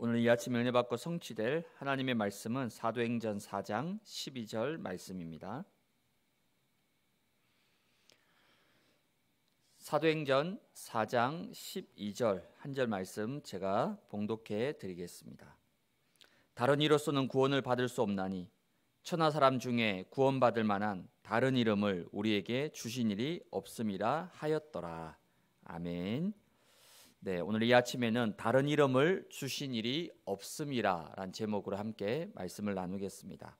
오늘 이 아침 은혜 받고 성취될 하나님의 말씀은 사도행전 4장 12절 말씀입니다. 사도행전 4장 12절 한 절 말씀 제가 봉독해 드리겠습니다. 다른 이로서는 구원을 받을 수 없나니 천하 사람 중에 구원받을 만한 다른 이름을 우리에게 주신 일이 없음이라 하였더라. 아멘. 네, 오늘 이 아침에는 다른 이름을 주신 일이 없음이라란 제목으로 함께 말씀을 나누겠습니다.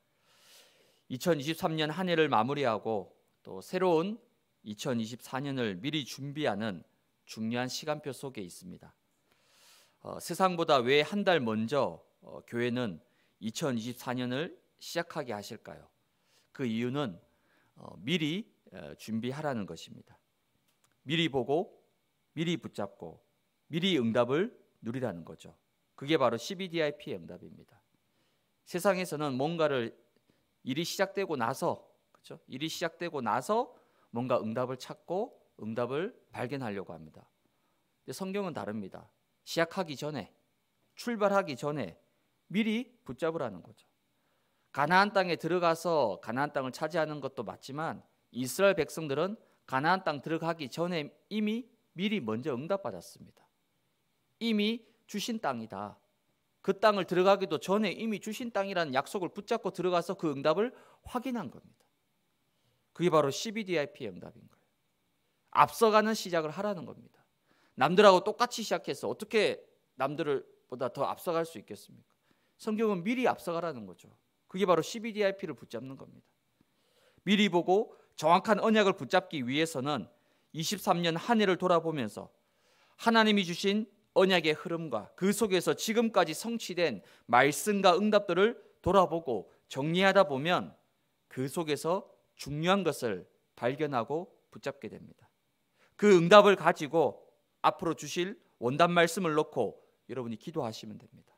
2023년 한 해를 마무리하고 또 새로운 2024년을 미리 준비하는 중요한 시간표 속에 있습니다. 어, 세상보다 왜 한 달 먼저 어, 교회는 2024년을 시작하게 하실까요? 그 이유는 어, 미리 어, 준비하라는 것입니다. 미리 보고 미리 붙잡고 미리 응답을 누리라는 거죠. 그게 바로 CBDIP의 응답입니다. 세상에서는 뭔가를 일이 시작되고 나서 그렇죠? 일이 시작되고 나서 뭔가 응답을 찾고 응답을 발견하려고 합니다. 근데 성경은 다릅니다. 시작하기 전에 출발하기 전에 미리 붙잡으라는 거죠. 가나안 땅에 들어가서 가나안 땅을 차지하는 것도 맞지만 이스라엘 백성들은 가나안 땅 들어가기 전에 이미 미리 먼저 응답받았습니다. 이미 주신 땅이다. 그 땅을 들어가기도 전에 이미 주신 땅이라는 약속을 붙잡고 들어가서 그 응답을 확인한 겁니다. 그게 바로 CBDIP의 응답인 거예요. 앞서가는 시작을 하라는 겁니다. 남들하고 똑같이 시작해서 어떻게 남들을 보다 더 앞서갈 수 있겠습니까? 성경은 미리 앞서가라는 거죠. 그게 바로 CBDIP를 붙잡는 겁니다. 미리 보고 정확한 언약을 붙잡기 위해서는 23년 한 해를 돌아보면서 하나님이 주신 언약의 흐름과 그 속에서 지금까지 성취된 말씀과 응답들을 돌아보고 정리하다 보면 그 속에서 중요한 것을 발견하고 붙잡게 됩니다. 그 응답을 가지고 앞으로 주실 원단 말씀을 놓고 여러분이 기도하시면 됩니다.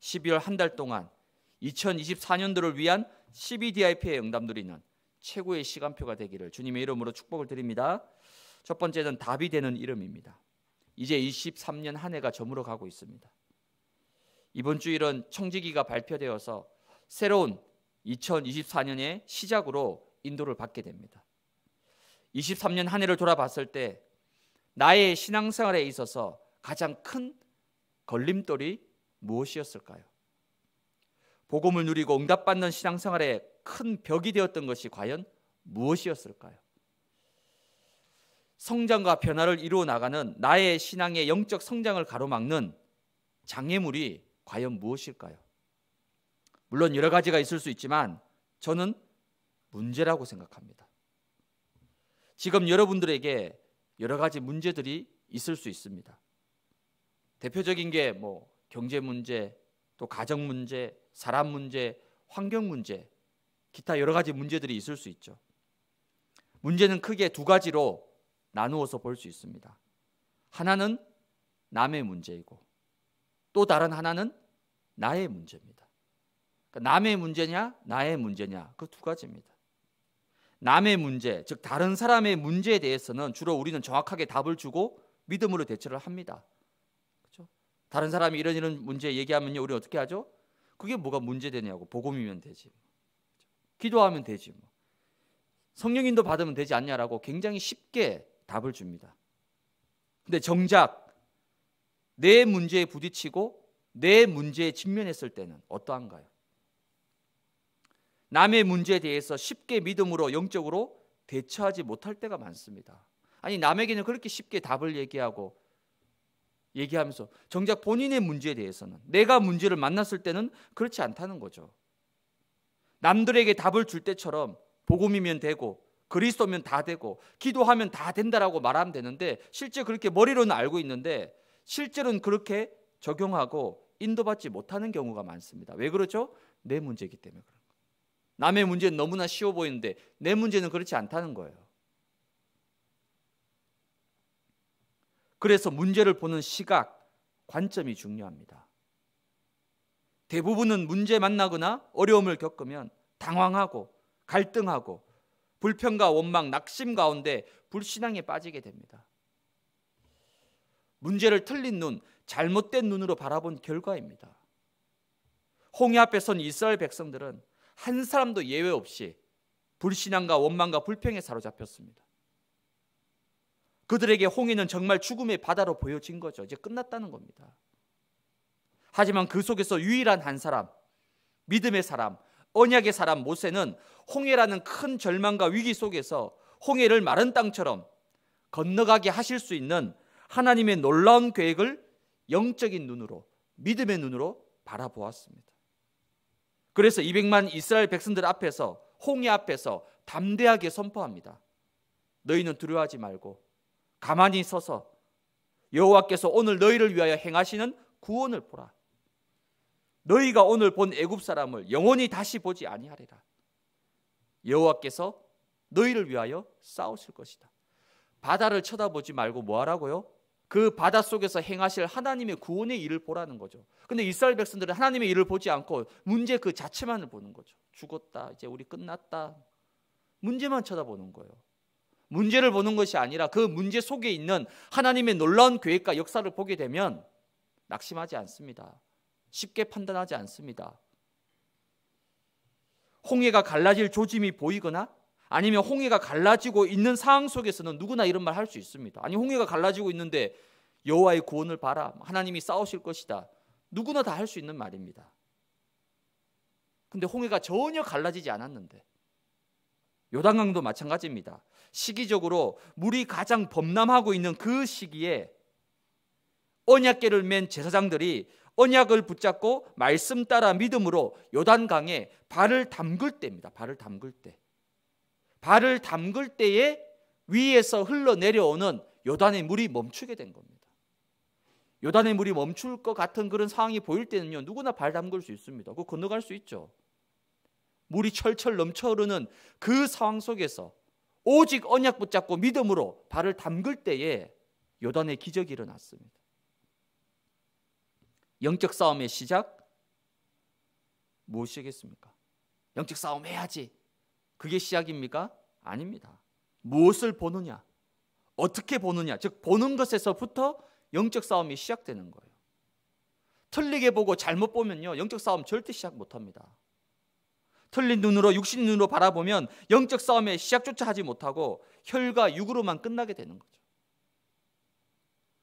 12월 한 달 동안 2024년도를 위한 12DIP의 응답누리는 최고의 시간표가 되기를 주님의 이름으로 축복을 드립니다. 첫 번째는 답이 되는 이름입니다. 이제 23년 한 해가 저물어 가고 있습니다. 이번 주일은 청지기가 발표되어서 새로운 2024년의 시작으로 인도를 받게 됩니다. 23년 한 해를 돌아봤을 때 나의 신앙생활에 있어서 가장 큰 걸림돌이 무엇이었을까요? 복음을 누리고 응답받는 신앙생활에 큰 벽이 되었던 것이 과연 무엇이었을까요? 성장과 변화를 이루어 나가는 나의 신앙의 영적 성장을 가로막는 장애물이 과연 무엇일까요? 물론 여러 가지가 있을 수 있지만 저는 문제라고 생각합니다. 지금 여러분들에게 여러 가지 문제들이 있을 수 있습니다. 대표적인 게 뭐 경제 문제, 또 가정 문제, 사람 문제, 환경 문제, 기타 여러 가지 문제들이 있을 수 있죠. 문제는 크게 두 가지로 나누어서 볼 수 있습니다. 하나는 남의 문제이고 또 다른 하나는 나의 문제입니다. 그러니까 남의 문제냐, 나의 문제냐, 그 두 가지입니다. 남의 문제, 즉 다른 사람의 문제에 대해서는 주로 우리는 정확하게 답을 주고 믿음으로 대처를 합니다. 그렇죠? 다른 사람이 이런 이런 문제 얘기하면요, 우리 어떻게 하죠? 그게 뭐가 문제되냐고 복음이면 되지, 뭐. 기도하면 되지, 뭐. 성령인도 받으면 되지 않냐라고 굉장히 쉽게 답을 줍니다. 근데 정작 내 문제에 부딪히고 내 문제에 직면했을 때는 어떠한가요? 남의 문제에 대해서 쉽게 믿음으로 영적으로 대처하지 못할 때가 많습니다. 아니 남에게는 그렇게 쉽게 답을 얘기하고 얘기하면서 정작 본인의 문제에 대해서는 내가 문제를 만났을 때는 그렇지 않다는 거죠. 남들에게 답을 줄 때처럼 복음이면 되고 그리스도면 다 되고 기도하면 다 된다라고 말하면 되는데 실제 그렇게 머리로는 알고 있는데 실제로는 그렇게 적용하고 인도받지 못하는 경우가 많습니다. 왜그렇죠내 문제이기 때문에 그런 거 남의 문제는 너무나 쉬워 보이는데 내 문제는 그렇지 않다는 거예요. 그래서 문제를 보는 시각, 관점이 중요합니다. 대부분은 문제 만나거나 어려움을 겪으면 당황하고 갈등하고 불평과 원망, 낙심 가운데 불신앙에 빠지게 됩니다. 문제를 틀린 눈, 잘못된 눈으로 바라본 결과입니다. 홍해 앞에 선 이스라엘 백성들은 한 사람도 예외 없이 불신앙과 원망과 불평에 사로잡혔습니다. 그들에게 홍해는 정말 죽음의 바다로 보여진 거죠. 이제 끝났다는 겁니다. 하지만 그 속에서 유일한 한 사람, 믿음의 사람, 언약의 사람 모세는 홍해라는 큰 절망과 위기 속에서 홍해를 마른 땅처럼 건너가게 하실 수 있는 하나님의 놀라운 계획을 영적인 눈으로 믿음의 눈으로 바라보았습니다. 그래서 200만 이스라엘 백성들 앞에서 홍해 앞에서 담대하게 선포합니다. 너희는 두려워하지 말고 가만히 서서 여호와께서 오늘 너희를 위하여 행하시는 구원을 보라. 너희가 오늘 본 애굽 사람을 영원히 다시 보지 아니하리라. 여호와께서 너희를 위하여 싸우실 것이다. 바다를 쳐다보지 말고 뭐 하라고요? 그 바다 속에서 행하실 하나님의 구원의 일을 보라는 거죠. 근데 이스라엘 백성들은 하나님의 일을 보지 않고 문제 그 자체만을 보는 거죠. 죽었다. 이제 우리 끝났다. 문제만 쳐다보는 거예요. 문제를 보는 것이 아니라 그 문제 속에 있는 하나님의 놀라운 계획과 역사를 보게 되면 낙심하지 않습니다. 쉽게 판단하지 않습니다. 홍해가 갈라질 조짐이 보이거나 아니면 홍해가 갈라지고 있는 상황 속에서는 누구나 이런 말 할 수 있습니다. 아니 홍해가 갈라지고 있는데 여호와의 구원을 봐라. 하나님이 싸우실 것이다. 누구나 다 할 수 있는 말입니다. 근데 홍해가 전혀 갈라지지 않았는데 요단강도 마찬가지입니다. 시기적으로 물이 가장 범람하고 있는 그 시기에 언약궤를 맨 제사장들이 언약을 붙잡고 말씀 따라 믿음으로 요단강에 발을 담글 때입니다. 발을 담글 때. 발을 담글 때에 위에서 흘러내려오는 요단의 물이 멈추게 된 겁니다. 요단의 물이 멈출 것 같은 그런 상황이 보일 때는요. 누구나 발 담글 수 있습니다. 그 건너갈 수 있죠. 물이 철철 넘쳐 흐르는 그 상황 속에서 오직 언약 붙잡고 믿음으로 발을 담글 때에 요단의 기적이 일어났습니다. 영적 싸움의 시작 무엇이겠습니까? 영적 싸움 해야지. 그게 시작입니까? 아닙니다. 무엇을 보느냐? 어떻게 보느냐? 즉 보는 것에서부터 영적 싸움이 시작되는 거예요. 틀리게 보고 잘못 보면요. 영적 싸움 절대 시작 못 합니다. 틀린 눈으로 육신 눈으로 바라보면 영적 싸움의 시작조차 하지 못하고 혈과 육으로만 끝나게 되는 거죠.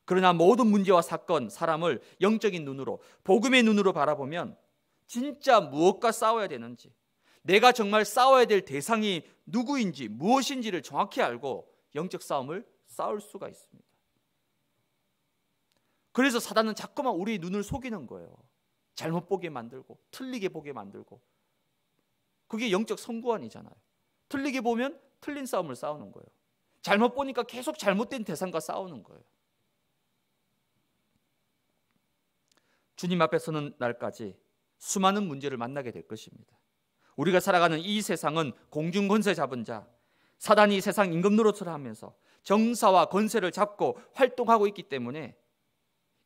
그러나 모든 문제와 사건, 사람을 영적인 눈으로, 복음의 눈으로 바라보면 진짜 무엇과 싸워야 되는지, 내가 정말 싸워야 될 대상이 누구인지, 무엇인지를 정확히 알고 영적 싸움을 싸울 수가 있습니다. 그래서 사단은 자꾸만 우리 눈을 속이는 거예요. 잘못 보게 만들고, 틀리게 보게 만들고. 그게 영적 선구안이잖아요. 틀리게 보면 틀린 싸움을 싸우는 거예요. 잘못 보니까 계속 잘못된 대상과 싸우는 거예요. 주님 앞에 서는 날까지 수많은 문제를 만나게 될 것입니다. 우리가 살아가는 이 세상은 공중 권세 잡은 자, 사단이 세상 임금 노릇을 하면서 정사와 권세를 잡고 활동하고 있기 때문에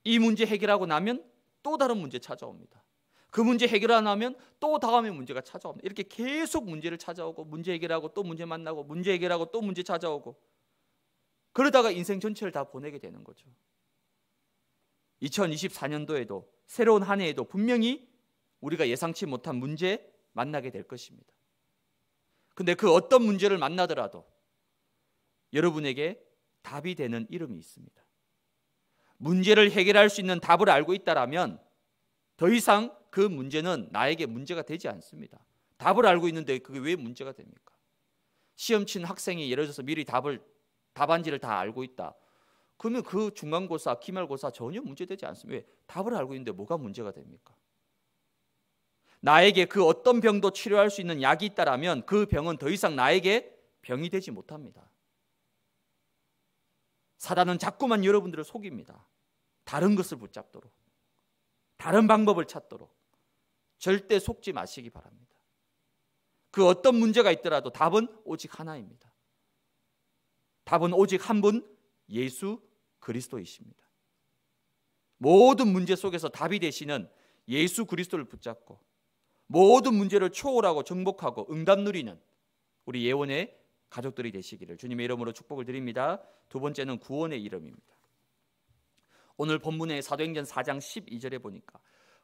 이 문제 해결하고 나면 또 다른 문제 찾아옵니다. 그 문제 해결하면 또 다음에 문제가 찾아옵니다. 이렇게 계속 문제를 찾아오고 문제 해결하고 또 문제 만나고 문제 해결하고 또 문제 찾아오고 그러다가 인생 전체를 다 보내게 되는 거죠. 2024년도에도 새로운 한 해에도 분명히 우리가 예상치 못한 문제 만나게 될 것입니다. 근데 그 어떤 문제를 만나더라도 여러분에게 답이 되는 이름이 있습니다. 문제를 해결할 수 있는 답을 알고 있다라면 더 이상 그 문제는 나에게 문제가 되지 않습니다. 답을 알고 있는데 그게 왜 문제가 됩니까? 시험 친 학생이 예를 들어서 미리 답을 답안지를 다 알고 있다. 그러면 그 중간고사, 기말고사 전혀 문제되지 않습니다. 왜? 답을 알고 있는데 뭐가 문제가 됩니까? 나에게 그 어떤 병도 치료할 수 있는 약이 있다라면 그 병은 더 이상 나에게 병이 되지 못합니다. 사단은 자꾸만 여러분들을 속입니다. 다른 것을 붙잡도록, 다른 방법을 찾도록 절대 속지 마시기 바랍니다. 그 어떤 문제가 있더라도 답은 오직 하나입니다. 답은 오직 한 분 예수 그리스도이십니다. 모든 문제 속에서 답이 되시는 예수 그리스도를 붙잡고 모든 문제를 초월하고 정복하고 응답 누리는 우리 예원의 가족들이 되시기를 주님의 이름으로 축복을 드립니다. 두 번째는 구원의 이름입니다. 오늘 본문의 사도행전 4장 12절에 보니까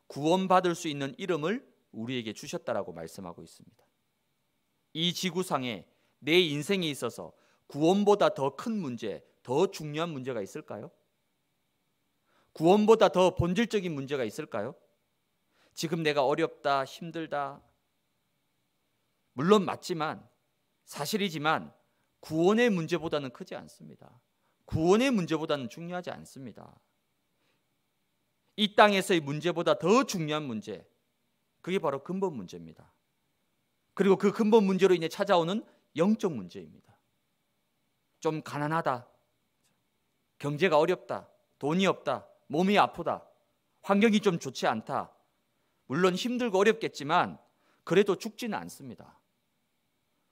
구원받을 수 있는 이름을 우리에게 주셨다라고 말씀하고 있습니다. 이 지구상에 내 인생에 있어서 구원보다 더 큰 문제, 더 중요한 문제가 있을까요? 구원보다 더 본질적인 문제가 있을까요? 지금 내가 어렵다, 힘들다. 물론 맞지만 사실이지만 구원의 문제보다는 크지 않습니다. 구원의 문제보다는 중요하지 않습니다. 이 땅에서의 문제보다 더 중요한 문제. 그게 바로 근본 문제입니다. 그리고 그 근본 문제로 인해 찾아오는 영적 문제입니다. 좀 가난하다. 경제가 어렵다. 돈이 없다. 몸이 아프다. 환경이 좀 좋지 않다. 물론 힘들고 어렵겠지만 그래도 죽지는 않습니다.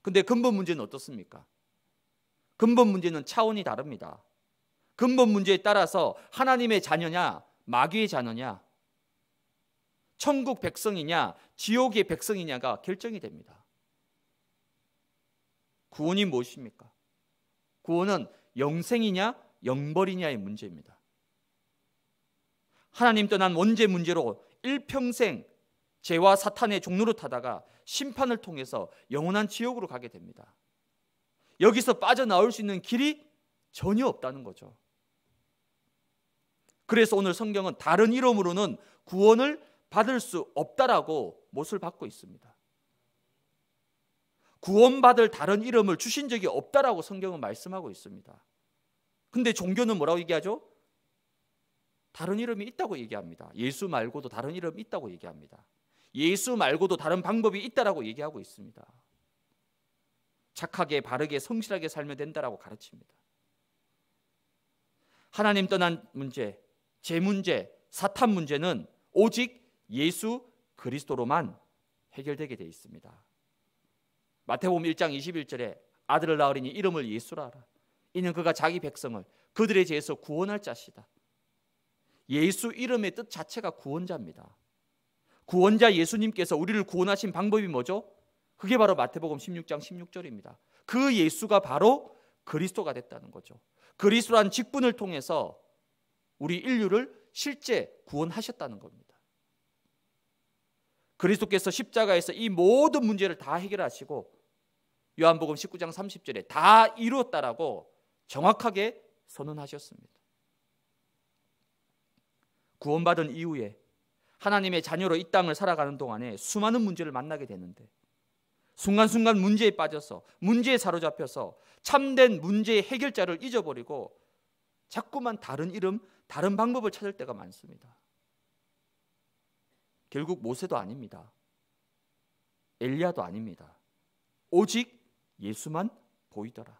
근데 근본 문제는 어떻습니까? 근본 문제는 차원이 다릅니다. 근본 문제에 따라서 하나님의 자녀냐, 마귀의 자녀냐, 천국 백성이냐, 지옥의 백성이냐가 결정이 됩니다. 구원이 무엇입니까? 구원은 영생이냐, 영벌이냐의 문제입니다. 하나님 떠난 원죄 문제로 일평생 죄와 사탄의 종노릇하다가 심판을 통해서 영원한 지옥으로 가게 됩니다. 여기서 빠져나올 수 있는 길이 전혀 없다는 거죠. 그래서 오늘 성경은 다른 이름으로는 구원을 받을 수 없다라고 못을 받고 있습니다. 구원받을 다른 이름을 주신 적이 없다라고 성경은 말씀하고 있습니다. 근데 종교는 뭐라고 얘기하죠? 다른 이름이 있다고 얘기합니다. 예수 말고도 다른 이름이 있다고 얘기합니다. 예수 말고도 다른 방법이 있다라고 얘기하고 있습니다. 착하게 바르게 성실하게 살면 된다라고 가르칩니다. 하나님 떠난 문제, 제 문제, 사탄 문제는 오직 예수 그리스도로만 해결되게 되 있습니다. 마태복음 1장 21절에 아들을 낳으리니 이름을 예수라 하라. 이는 그가 자기 백성을 그들의 죄에서 구원할 자시다. 예수 이름의 뜻 자체가 구원자입니다. 구원자 예수님께서 우리를 구원하신 방법이 뭐죠? 그게 바로 마태복음 16장 16절입니다. 그 예수가 바로 그리스도가 됐다는 거죠. 그리스도란 직분을 통해서 우리 인류를 실제 구원하셨다는 겁니다. 그리스도께서 십자가에서 이 모든 문제를 다 해결하시고 요한복음 19장 30절에 다 이루었다라고 정확하게 선언하셨습니다. 구원받은 이후에 하나님의 자녀로 이 땅을 살아가는 동안에 수많은 문제를 만나게 되는데 순간순간 문제에 빠져서 문제에 사로잡혀서 참된 문제의 해결자를 잊어버리고 자꾸만 다른 이름, 다른 방법을 찾을 때가 많습니다. 결국 모세도 아닙니다. 엘리야도 아닙니다. 오직 예수만 보이더라.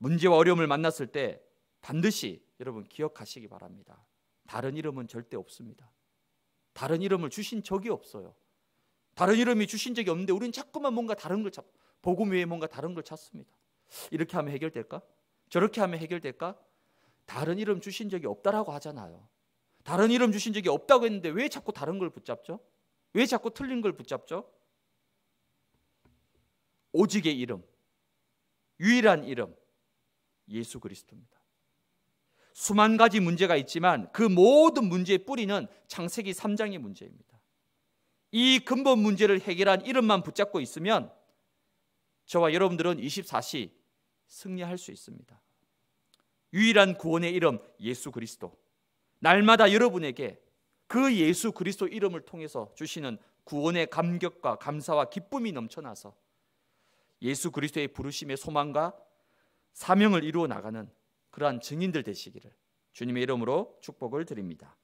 문제와 어려움을 만났을 때 반드시 여러분 기억하시기 바랍니다. 다른 이름은 절대 없습니다. 다른 이름을 주신 적이 없어요. 다른 이름이 주신 적이 없는데 우리는 자꾸만 뭔가 다른 걸 찾, 복음 외에 뭔가 다른 걸 찾습니다. 이렇게 하면 해결될까? 저렇게 하면 해결될까? 다른 이름 주신 적이 없다라고 하잖아요. 다른 이름 주신 적이 없다고 했는데 왜 자꾸 다른 걸 붙잡죠? 왜 자꾸 틀린 걸 붙잡죠? 오직의 이름, 유일한 이름, 예수 그리스도입니다. 수만 가지 문제가 있지만 그 모든 문제의 뿌리는 창세기 3장의 문제입니다. 이 근본 문제를 해결한 이름만 붙잡고 있으면 저와 여러분들은 24시 승리할 수 있습니다. 유일한 구원의 이름 예수 그리스도. 날마다 여러분에게 그 예수 그리스도 이름을 통해서 주시는 구원의 감격과 감사와 기쁨이 넘쳐나서 예수 그리스도의 부르심의 소망과 사명을 이루어 나가는 그러한 증인들 되시기를 주님의 이름으로 축복을 드립니다.